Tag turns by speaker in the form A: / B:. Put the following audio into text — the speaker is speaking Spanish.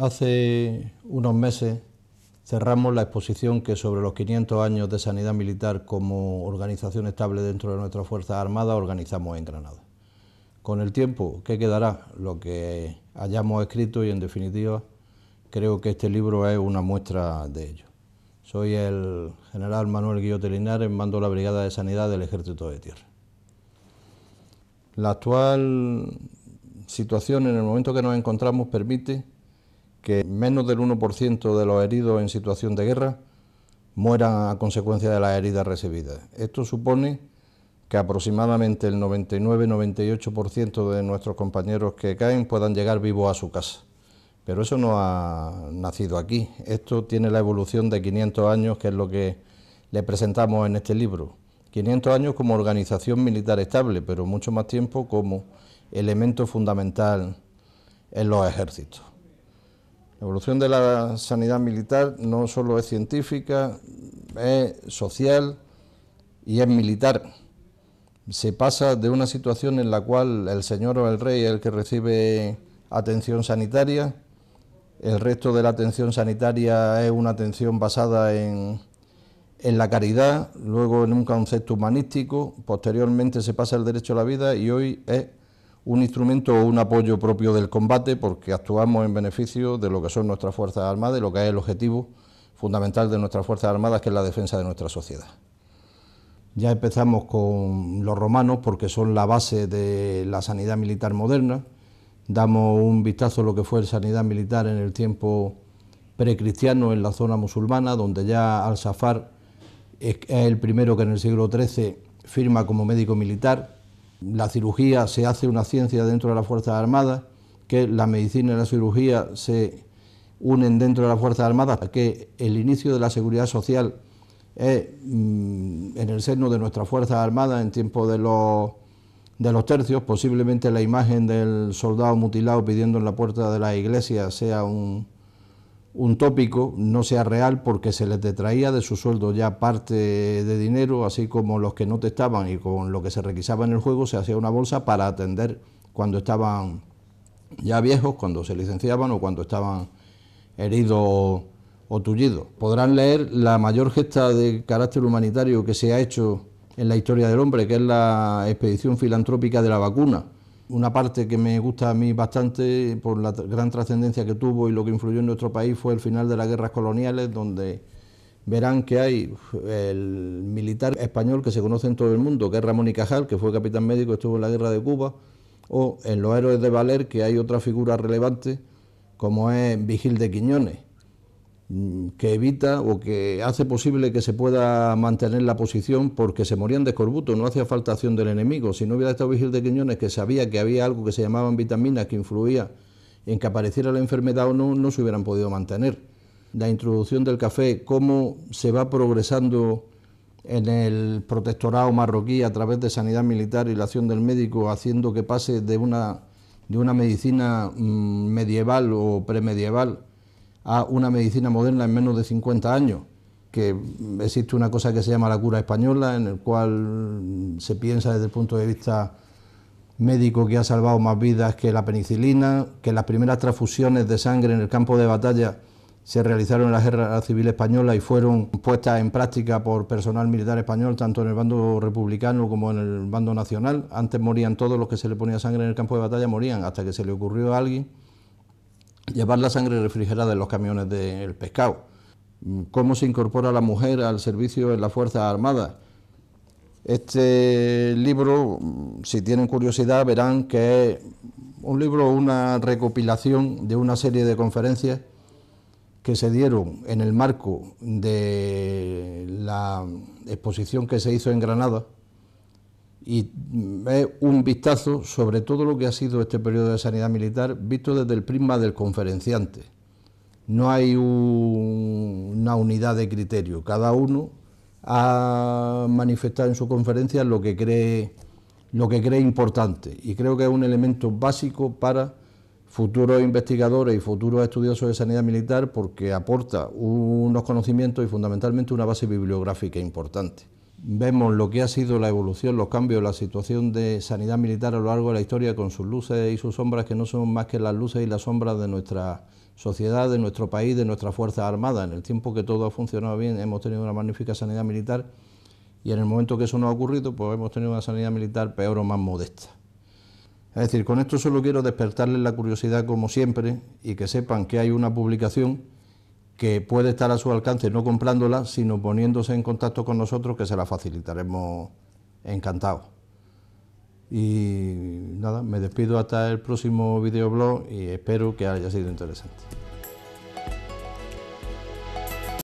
A: Hace unos meses cerramos la exposición que sobre los 500 años de sanidad militar como organización estable dentro de nuestras Fuerzas Armadas organizamos en Granada. Con el tiempo, ¿qué quedará? Lo que hayamos escrito y en definitiva creo que este libro es una muestra de ello. Soy el general Manuel Guillote Linares, mando de la Brigada de Sanidad del Ejército de Tierra. La actual situación en el momento que nos encontramos permite que menos del 1% de los heridos en situación de guerra mueran a consecuencia de las heridas recibidas. Esto supone que aproximadamente el 99-98% de nuestros compañeros que caen puedan llegar vivos a su casa. Pero eso no ha nacido aquí. Esto tiene la evolución de 500 años, que es lo que le presentamos en este libro. 500 años como organización militar estable, pero mucho más tiempo como elemento fundamental en los ejércitos. La evolución de la sanidad militar no solo es científica, es social y es militar. Se pasa de una situación en la cual el señor o el rey es el que recibe atención sanitaria, el resto de la atención sanitaria es una atención basada en, la caridad, luego en un concepto humanístico, posteriormente se pasa el derecho a la vida y hoy es un instrumento o un apoyo propio del combate porque actuamos en beneficio de lo que son nuestras Fuerzas Armadas y lo que es el objetivo fundamental de nuestras Fuerzas Armadas, que es la defensa de nuestra sociedad. Ya empezamos con los romanos porque son la base de la sanidad militar moderna. Damos un vistazo a lo que fue la sanidad militar en el tiempo precristiano en la zona musulmana, donde ya Al-Safar es el primero que en el siglo XIII firma como médico militar la cirugía se hace una ciencia dentro de las Fuerzas Armadas, que la medicina y la cirugía se unen dentro de las Fuerzas Armadas, que el inicio de la seguridad social es mm, en el seno de nuestras Fuerzas Armadas en tiempo de los, de los tercios, posiblemente la imagen del soldado mutilado pidiendo en la puerta de la iglesia sea un, un tópico no sea real porque se les detraía de su sueldo ya parte de dinero, así como los que no testaban y con lo que se requisaba en el juego se hacía una bolsa para atender cuando estaban ya viejos, cuando se licenciaban o cuando estaban heridos o tullidos. Podrán leer la mayor gesta de carácter humanitario que se ha hecho en la historia del hombre, que es la expedición filantrópica de la vacuna una parte que me gusta a mí bastante por la gran trascendencia que tuvo y lo que influyó en nuestro país fue el final de las guerras coloniales, donde verán que hay el militar español que se conoce en todo el mundo, que es Ramón y Cajal, que fue capitán médico, estuvo en la guerra de Cuba, o en los héroes de Valer, que hay otra figura relevante, como es Vigil de Quiñones, Mm, que evita o que hace posible que se pueda mantener la posición porque se morían de escorbuto, no hacía falta acción del enemigo. Si no hubiera estado Vigil de Quiñones, que sabía que había algo que se llamaban vitaminas que influía en que apareciera la enfermedad o no, no se hubieran podido mantener. La introducción del café, cómo se va progresando en el protectorado marroquí a través de sanidad militar y la acción del médico, haciendo que pase de una, de una medicina mm, medieval o premedieval a una medicina moderna en menos de 50 años, que existe una cosa que se llama la cura española, en el cual se piensa desde el punto de vista médico que ha salvado más vidas que la penicilina, que las primeras transfusiones de sangre en el campo de batalla se realizaron en la Guerra Civil Española y fueron puestas en práctica por personal militar español, tanto en el bando republicano como en el bando nacional. Antes morían todos los que se le ponía sangre en el campo de batalla, morían, hasta que se le ocurrió a alguien llevar la sangre refrigerada en los camiones del pescado, cómo se incorpora la mujer al servicio en las Fuerzas Armadas. Este libro, mm, si tienen curiosidad, verán que es un libro, una recopilación de una serie de conferencias que se dieron en el marco de la exposición que se hizo en Granada y es un vistazo sobre todo lo que ha sido este periodo de sanidad militar visto desde el prisma del conferenciante. No hay una unidad de criterio, cada uno ha manifestado en su conferencia lo que cree importante y creo que es un elemento básico para futuros investigadores y futuros estudiosos de sanidad militar porque aporta unos conocimientos y fundamentalmente una base bibliográfica importante vemos lo que ha sido la evolución, los cambios, la situación de sanidad militar a lo largo de la historia con sus luces y sus sombras que no son más que las luces y las sombras de nuestra sociedad, de nuestro país, de nuestras fuerzas armadas. En el tiempo que todo ha funcionado bien hemos tenido una magnífica sanidad militar y en el momento que eso no ha ocurrido pues hemos tenido una sanidad militar peor o más modesta. Es decir, con esto solo quiero despertarles la curiosidad como siempre y que sepan que hay una publicación que puede estar a su alcance no comprándola, sino poniéndose en contacto con nosotros, que se la facilitaremos encantado... Y nada, me despido hasta el próximo videoblog y espero que haya sido interesante.